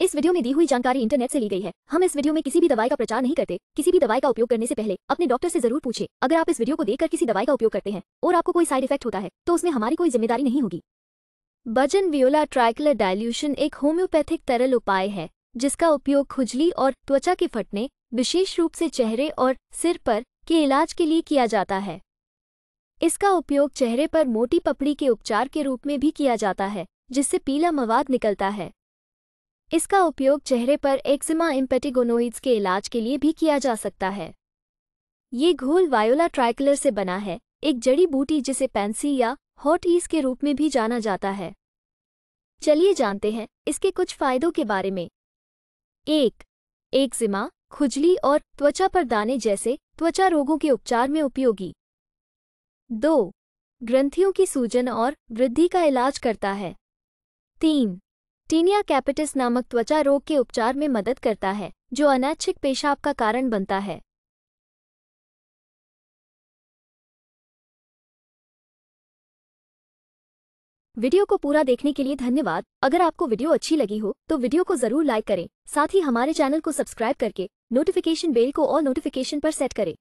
इस वीडियो में दी हुई जानकारी इंटरनेट से ली गई है हम इस वीडियो में किसी भी दवाई का प्रचार नहीं करते किसी भी दवाई का उपयोग करने से पहले अपने डॉक्टर से जरूर पूछे अगर आप इस वीडियो को देखकर किसी दवाई का उपयोग करते हैं और आपको कोई साइड इफेक्ट होता है तो उसमें हमारी कोई जिम्मेदारी नहीं होगी बजन व्योला ट्राइकुलर डायल्यूशन एक होम्योपैथिक तरल उपाय है जिसका उपयोग खुजली और त्वचा के फटने विशेष रूप से चेहरे और सिर पर के इलाज के लिए किया जाता है इसका उपयोग चेहरे पर मोटी पपड़ी के उपचार के रूप में भी किया जाता है जिससे पीला मवाद निकलता है इसका उपयोग चेहरे पर एक्जिमा इम्पेटिगोनोइड्स के इलाज के लिए भी किया जा सकता है ये घोल वायोला ट्राइकलर से बना है एक जड़ी बूटी जिसे पैंसी या हॉट ईस के रूप में भी जाना जाता है चलिए जानते हैं इसके कुछ फायदों के बारे में एक एक्जिमा खुजली और त्वचा पर दाने जैसे त्वचा रोगों के उपचार में उपयोगी दो ग्रंथियों की सूजन और वृद्धि का इलाज करता है तीन टीनिया कैपिटिस नामक त्वचा रोग के उपचार में मदद करता है जो अनैच्छिक पेशाब का कारण बनता है वीडियो को पूरा देखने के लिए धन्यवाद अगर आपको वीडियो अच्छी लगी हो तो वीडियो को जरूर लाइक करें साथ ही हमारे चैनल को सब्सक्राइब करके नोटिफिकेशन बेल को और नोटिफिकेशन पर सेट करें